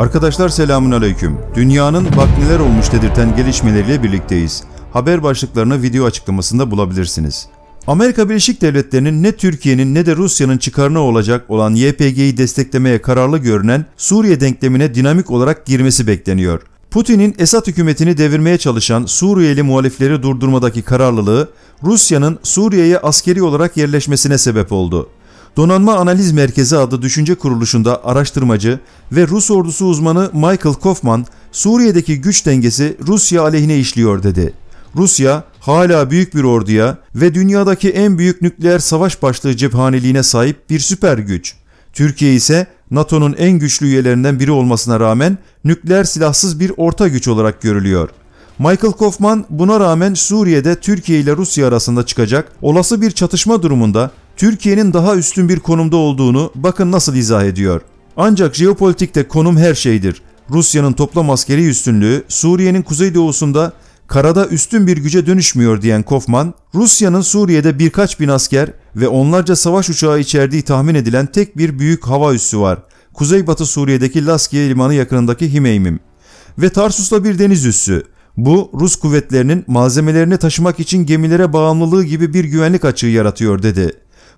Arkadaşlar selamun aleyküm. Dünyanın bak neler olmuş dedirten gelişmeleriyle birlikteyiz. Haber başlıklarını video açıklamasında bulabilirsiniz. Amerika Birleşik Devletleri'nin ne Türkiye'nin ne de Rusya'nın çıkarına olacak olan YPG'yi desteklemeye kararlı görünen Suriye denklemine dinamik olarak girmesi bekleniyor. Putin'in Esad hükümetini devirmeye çalışan Suriyeli muhalifleri durdurmadaki kararlılığı Rusya'nın Suriye'ye askeri olarak yerleşmesine sebep oldu. Donanma Analiz Merkezi adlı düşünce kuruluşunda araştırmacı ve Rus ordusu uzmanı Michael Kaufman, Suriye'deki güç dengesi Rusya aleyhine işliyor dedi. Rusya hala büyük bir orduya ve dünyadaki en büyük nükleer savaş başlığı cephaneliğine sahip bir süper güç. Türkiye ise NATO'nun en güçlü üyelerinden biri olmasına rağmen nükleer silahsız bir orta güç olarak görülüyor. Michael Kaufman buna rağmen Suriye'de Türkiye ile Rusya arasında çıkacak olası bir çatışma durumunda Türkiye'nin daha üstün bir konumda olduğunu bakın nasıl izah ediyor. Ancak jeopolitikte konum her şeydir. Rusya'nın toplam askeri üstünlüğü Suriye'nin kuzeydoğusunda karada üstün bir güce dönüşmüyor diyen Kofman, Rusya'nın Suriye'de birkaç bin asker ve onlarca savaş uçağı içerdiği tahmin edilen tek bir büyük hava üssü var. Kuzeybatı Suriye'deki Laskiye limanı yakınındaki Himeymim ve Tarsus'ta bir deniz üssü. Bu Rus kuvvetlerinin malzemelerini taşımak için gemilere bağımlılığı gibi bir güvenlik açığı yaratıyor dedi.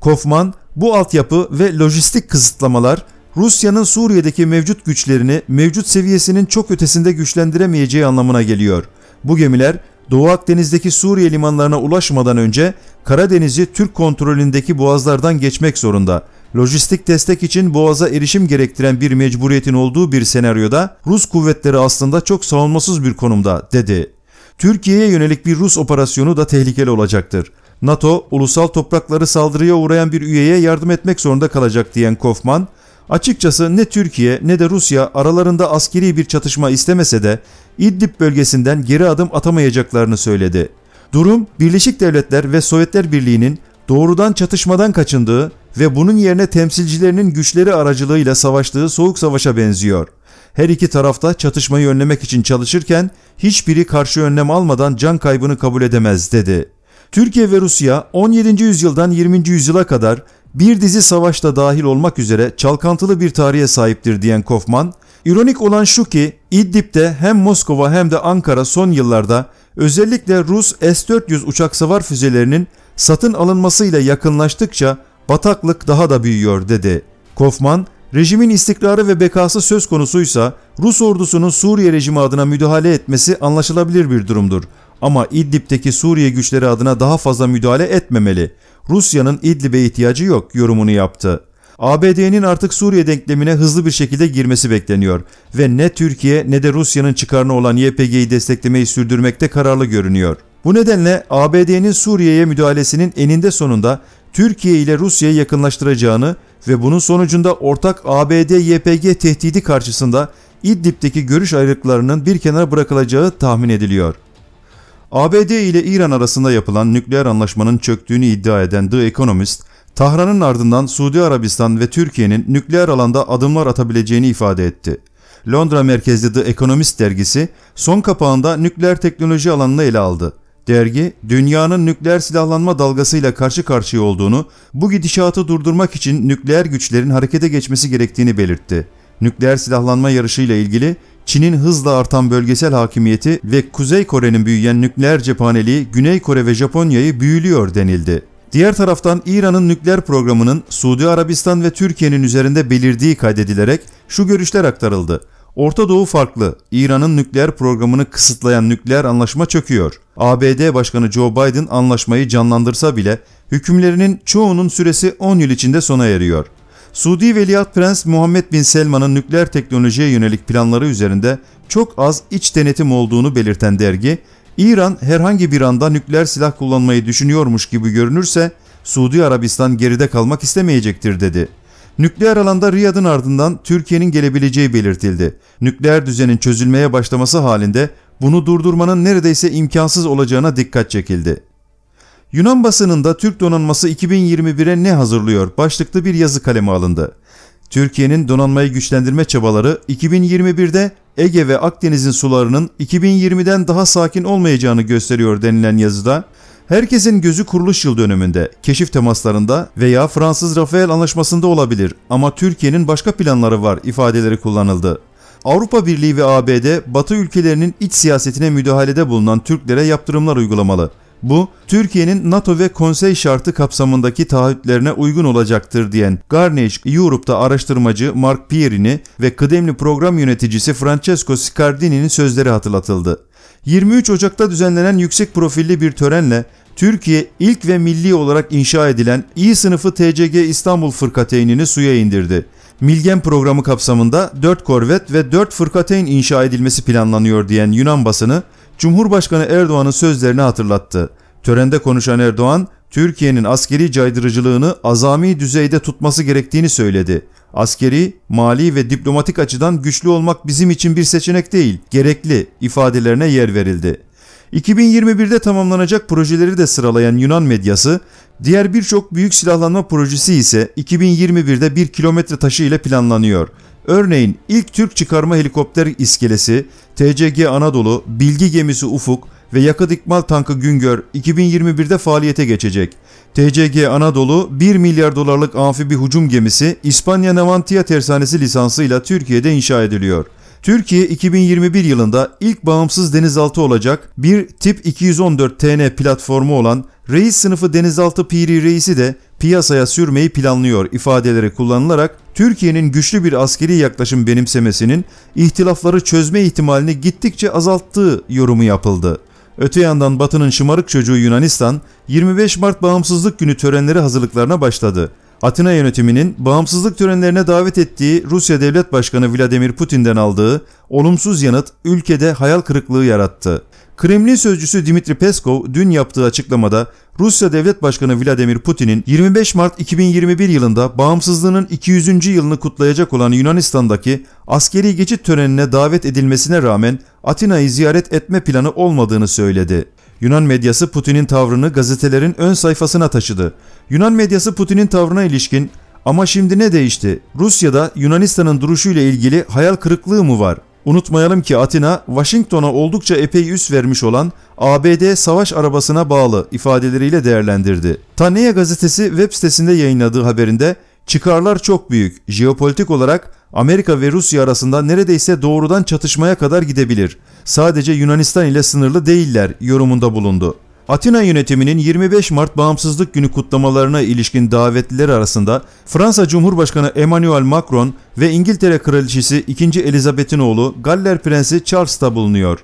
Kofman bu altyapı ve lojistik kısıtlamalar Rusya'nın Suriye'deki mevcut güçlerini mevcut seviyesinin çok ötesinde güçlendiremeyeceği anlamına geliyor. Bu gemiler Doğu Akdeniz'deki Suriye limanlarına ulaşmadan önce Karadeniz'i Türk kontrolündeki boğazlardan geçmek zorunda. Lojistik destek için boğaza erişim gerektiren bir mecburiyetin olduğu bir senaryoda Rus kuvvetleri aslında çok savunmasız bir konumda dedi. Türkiye'ye yönelik bir Rus operasyonu da tehlikeli olacaktır. NATO ulusal toprakları saldırıya uğrayan bir üyeye yardım etmek zorunda kalacak diyen Kofman, açıkçası ne Türkiye ne de Rusya aralarında askeri bir çatışma istemese de İdlib bölgesinden geri adım atamayacaklarını söyledi. Durum Birleşik Devletler ve Sovyetler Birliği'nin doğrudan çatışmadan kaçındığı ve bunun yerine temsilcilerinin güçleri aracılığıyla savaştığı soğuk savaşa benziyor. Her iki tarafta çatışmayı önlemek için çalışırken hiçbiri karşı önlem almadan can kaybını kabul edemez dedi. Türkiye ve Rusya 17. yüzyıldan 20. yüzyıla kadar bir dizi savaşta dahil olmak üzere çalkantılı bir tarihe sahiptir diyen Kofman, ironik olan şu ki İdlib'de hem Moskova hem de Ankara son yıllarda özellikle Rus S-400 uçak savar füzelerinin satın alınmasıyla yakınlaştıkça bataklık daha da büyüyor dedi. Kofman, rejimin istikrarı ve bekası söz konusuysa Rus ordusunun Suriye rejimi adına müdahale etmesi anlaşılabilir bir durumdur. Ama İdlib'deki Suriye güçleri adına daha fazla müdahale etmemeli. Rusya'nın İdlib'e ihtiyacı yok yorumunu yaptı. ABD'nin artık Suriye denklemine hızlı bir şekilde girmesi bekleniyor ve ne Türkiye ne de Rusya'nın çıkarına olan YPG'yi desteklemeyi sürdürmekte kararlı görünüyor. Bu nedenle ABD'nin Suriye'ye müdahalesinin eninde sonunda Türkiye ile Rusya'yı yakınlaştıracağını ve bunun sonucunda ortak ABD-YPG tehdidi karşısında İdlib'deki görüş ayrılıklarının bir kenara bırakılacağı tahmin ediliyor. ABD ile İran arasında yapılan nükleer anlaşmanın çöktüğünü iddia eden The Economist, Tahran'ın ardından Suudi Arabistan ve Türkiye'nin nükleer alanda adımlar atabileceğini ifade etti. Londra merkezli The Economist dergisi son kapağında nükleer teknoloji alanını ele aldı. Dergi, dünyanın nükleer silahlanma dalgasıyla karşı karşıya olduğunu, bu gidişatı durdurmak için nükleer güçlerin harekete geçmesi gerektiğini belirtti. Nükleer silahlanma yarışıyla ilgili Çin'in hızla artan bölgesel hakimiyeti ve Kuzey Kore'nin büyüyen nükleer cephaneliği Güney Kore ve Japonya'yı büyülüyor denildi. Diğer taraftan İran'ın nükleer programının Suudi Arabistan ve Türkiye'nin üzerinde belirdiği kaydedilerek şu görüşler aktarıldı. Orta Doğu farklı. İran'ın nükleer programını kısıtlayan nükleer anlaşma çöküyor. ABD Başkanı Joe Biden anlaşmayı canlandırsa bile hükümlerinin çoğunun süresi 10 yıl içinde sona eriyor. Suudi Veliaht Prens Muhammed Bin Selman'ın nükleer teknolojiye yönelik planları üzerinde çok az iç denetim olduğunu belirten dergi, İran herhangi bir anda nükleer silah kullanmayı düşünüyormuş gibi görünürse Suudi Arabistan geride kalmak istemeyecektir dedi. Nükleer alanda Riyad'ın ardından Türkiye'nin gelebileceği belirtildi. Nükleer düzenin çözülmeye başlaması halinde bunu durdurmanın neredeyse imkansız olacağına dikkat çekildi. Yunan basınında Türk donanması 2021'e ne hazırlıyor başlıklı bir yazı kaleme alındı. Türkiye'nin donanmayı güçlendirme çabaları 2021'de Ege ve Akdeniz'in sularının 2020'den daha sakin olmayacağını gösteriyor denilen yazıda, herkesin gözü kuruluş yıl dönümünde, keşif temaslarında veya Fransız Rafael anlaşmasında olabilir ama Türkiye'nin başka planları var ifadeleri kullanıldı. Avrupa Birliği ve ABD, Batı ülkelerinin iç siyasetine müdahalede bulunan Türklere yaptırımlar uygulamalı. Bu, Türkiye'nin NATO ve konsey şartı kapsamındaki taahhütlerine uygun olacaktır diyen Garnish Europe'da araştırmacı Mark Pierini ve kıdemli program yöneticisi Francesco Scardini'nin sözleri hatırlatıldı. 23 Ocak'ta düzenlenen yüksek profilli bir törenle Türkiye ilk ve milli olarak inşa edilen İ sınıfı TCG İstanbul fırkateynini suya indirdi. Milgen programı kapsamında 4 korvet ve 4 fırkateyn inşa edilmesi planlanıyor diyen Yunan basını, Cumhurbaşkanı Erdoğan'ın sözlerini hatırlattı. Törende konuşan Erdoğan, Türkiye'nin askeri caydırıcılığını azami düzeyde tutması gerektiğini söyledi. Askeri, mali ve diplomatik açıdan güçlü olmak bizim için bir seçenek değil, gerekli ifadelerine yer verildi. 2021'de tamamlanacak projeleri de sıralayan Yunan medyası, diğer birçok büyük silahlanma projesi ise 2021'de bir kilometre taşı ile planlanıyor.'' Örneğin ilk Türk çıkarma helikopter iskelesi, TCG Anadolu, bilgi gemisi Ufuk ve yakıt ikmal tankı Güngör 2021'de faaliyete geçecek. TCG Anadolu 1 milyar dolarlık amfibi hücum gemisi İspanya Navantia tersanesi lisansıyla Türkiye'de inşa ediliyor. Türkiye 2021 yılında ilk bağımsız denizaltı olacak bir tip 214 TN platformu olan Reis sınıfı denizaltı piri reisi de piyasaya sürmeyi planlıyor ifadeleri kullanılarak Türkiye'nin güçlü bir askeri yaklaşım benimsemesinin ihtilafları çözme ihtimalini gittikçe azalttığı yorumu yapıldı. Öte yandan Batı'nın şımarık çocuğu Yunanistan 25 Mart Bağımsızlık Günü törenleri hazırlıklarına başladı. Atina yönetiminin bağımsızlık törenlerine davet ettiği Rusya Devlet Başkanı Vladimir Putin'den aldığı olumsuz yanıt ülkede hayal kırıklığı yarattı. Kremlin sözcüsü Dimitri Peskov dün yaptığı açıklamada Rusya Devlet Başkanı Vladimir Putin'in 25 Mart 2021 yılında bağımsızlığının 200. yılını kutlayacak olan Yunanistan'daki askeri geçit törenine davet edilmesine rağmen Atina'yı ziyaret etme planı olmadığını söyledi. Yunan medyası Putin'in tavrını gazetelerin ön sayfasına taşıdı. Yunan medyası Putin'in tavrına ilişkin ama şimdi ne değişti? Rusya'da Yunanistan'ın duruşuyla ilgili hayal kırıklığı mı var? Unutmayalım ki Atina, Washington'a oldukça epey üs vermiş olan ABD savaş arabasına bağlı ifadeleriyle değerlendirdi. Taneya gazetesi web sitesinde yayınladığı haberinde çıkarlar çok büyük, jeopolitik olarak Amerika ve Rusya arasında neredeyse doğrudan çatışmaya kadar gidebilir. Sadece Yunanistan ile sınırlı değiller yorumunda bulundu. Atina yönetiminin 25 Mart Bağımsızlık Günü kutlamalarına ilişkin davetliler arasında Fransa Cumhurbaşkanı Emmanuel Macron ve İngiltere Kraliçesi 2. Elizabeth'in oğlu Galler Prensi Charles da bulunuyor.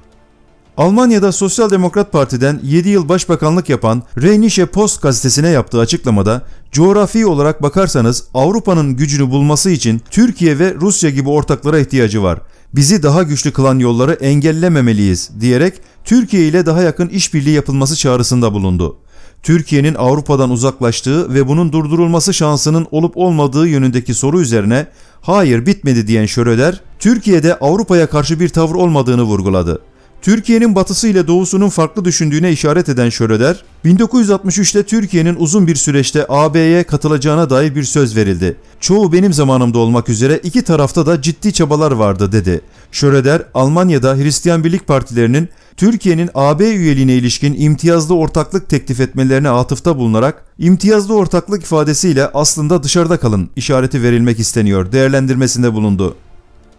Almanya'da Sosyal Demokrat Parti'den 7 yıl başbakanlık yapan Rheinische Post gazetesine yaptığı açıklamada coğrafi olarak bakarsanız Avrupa'nın gücünü bulması için Türkiye ve Rusya gibi ortaklara ihtiyacı var. Bizi daha güçlü kılan yolları engellememeliyiz diyerek Türkiye ile daha yakın işbirliği yapılması çağrısında bulundu. Türkiye'nin Avrupa'dan uzaklaştığı ve bunun durdurulması şansının olup olmadığı yönündeki soru üzerine hayır bitmedi diyen Şöröder, Türkiye'de Avrupa'ya karşı bir tavır olmadığını vurguladı. Türkiye'nin batısı ile doğusunun farklı düşündüğüne işaret eden Şöröder, 1963'te Türkiye'nin uzun bir süreçte AB'ye katılacağına dair bir söz verildi. Çoğu benim zamanımda olmak üzere iki tarafta da ciddi çabalar vardı dedi. Schröder, Almanya'da Hristiyan Birlik Partilerinin Türkiye'nin AB üyeliğine ilişkin imtiyazlı ortaklık teklif etmelerine atıfta bulunarak imtiyazlı ortaklık ifadesiyle aslında dışarıda kalın işareti verilmek isteniyor değerlendirmesinde bulundu.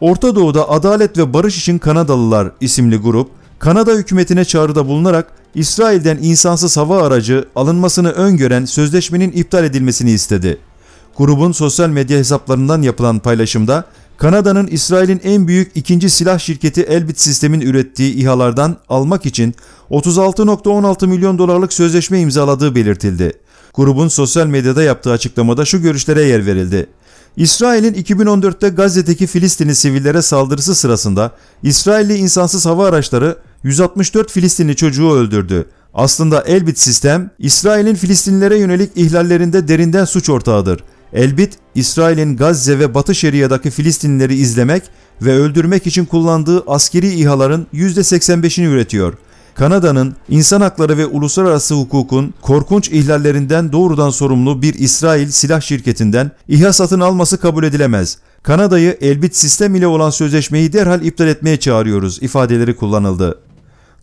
Orta Doğu'da Adalet ve Barış için Kanadalılar isimli grup Kanada hükümetine çağrıda bulunarak İsrail'den insansız hava aracı alınmasını öngören sözleşmenin iptal edilmesini istedi. Grubun sosyal medya hesaplarından yapılan paylaşımda Kanada'nın İsrail'in en büyük ikinci silah şirketi Elbit Sistem'in ürettiği İHA'lardan almak için 36.16 milyon dolarlık sözleşme imzaladığı belirtildi. Grubun sosyal medyada yaptığı açıklamada şu görüşlere yer verildi. İsrail'in 2014'te Gazze'deki Filistinli sivillere saldırısı sırasında İsrailli insansız hava araçları 164 Filistinli çocuğu öldürdü. Aslında Elbit sistem İsrail'in Filistinlilere yönelik ihlallerinde derinden suç ortağıdır. Elbit, İsrail'in Gazze ve Batı Şeria'daki Filistinlileri izlemek ve öldürmek için kullandığı askeri İHA'ların %85'ini üretiyor. Kanada'nın insan hakları ve uluslararası hukukun korkunç ihlallerinden doğrudan sorumlu bir İsrail silah şirketinden İHA satın alması kabul edilemez. Kanada'yı Elbit sistem ile olan sözleşmeyi derhal iptal etmeye çağırıyoruz ifadeleri kullanıldı.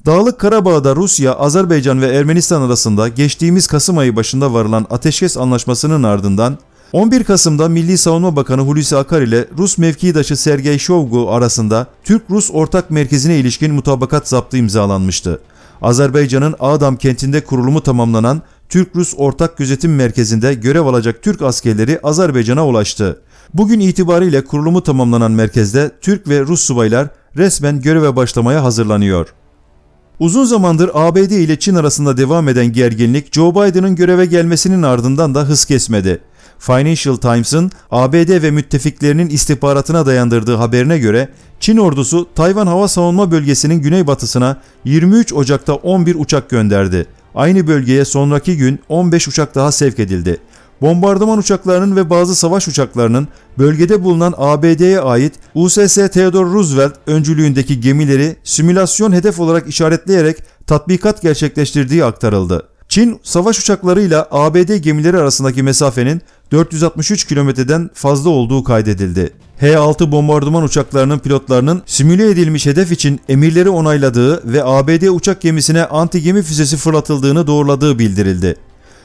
Dağlık Karabağ'da Rusya, Azerbaycan ve Ermenistan arasında geçtiğimiz Kasım ayı başında varılan ateşkes anlaşmasının ardından 11 Kasım'da Milli Savunma Bakanı Hulusi Akar ile Rus mevkidaşı Sergey Şovgu arasında Türk-Rus Ortak Merkezi'ne ilişkin mutabakat zaptı imzalanmıştı. Azerbaycan'ın Ağdam kentinde kurulumu tamamlanan Türk-Rus Ortak Gözetim Merkezi'nde görev alacak Türk askerleri Azerbaycan'a ulaştı. Bugün itibariyle kurulumu tamamlanan merkezde Türk ve Rus subaylar resmen göreve başlamaya hazırlanıyor. Uzun zamandır ABD ile Çin arasında devam eden gerginlik Joe Biden'ın göreve gelmesinin ardından da hız kesmedi. Financial Times'ın ABD ve müttefiklerinin istihbaratına dayandırdığı haberine göre Çin ordusu Tayvan hava savunma bölgesinin güneybatısına 23 Ocak'ta 11 uçak gönderdi. Aynı bölgeye sonraki gün 15 uçak daha sevk edildi. Bombardıman uçaklarının ve bazı savaş uçaklarının bölgede bulunan ABD'ye ait USS Theodore Roosevelt öncülüğündeki gemileri simülasyon hedef olarak işaretleyerek tatbikat gerçekleştirdiği aktarıldı. Çin savaş uçaklarıyla ABD gemileri arasındaki mesafenin 463 kilometreden fazla olduğu kaydedildi. H-6 bombardıman uçaklarının pilotlarının simüle edilmiş hedef için emirleri onayladığı ve ABD uçak gemisine anti gemi füzesi fırlatıldığını doğruladığı bildirildi.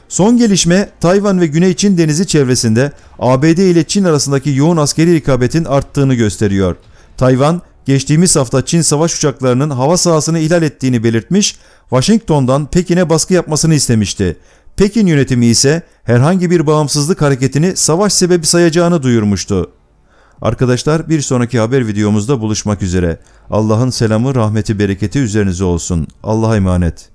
Son gelişme Tayvan ve Güney Çin denizi çevresinde ABD ile Çin arasındaki yoğun askeri rekabetin arttığını gösteriyor. Tayvan, geçtiğimiz hafta Çin savaş uçaklarının hava sahasını ihlal ettiğini belirtmiş, Washington'dan Pekin'e baskı yapmasını istemişti. Pekin yönetimi ise herhangi bir bağımsızlık hareketini savaş sebebi sayacağını duyurmuştu. Arkadaşlar bir sonraki haber videomuzda buluşmak üzere. Allah'ın selamı, rahmeti, bereketi üzerinize olsun. Allah'a emanet.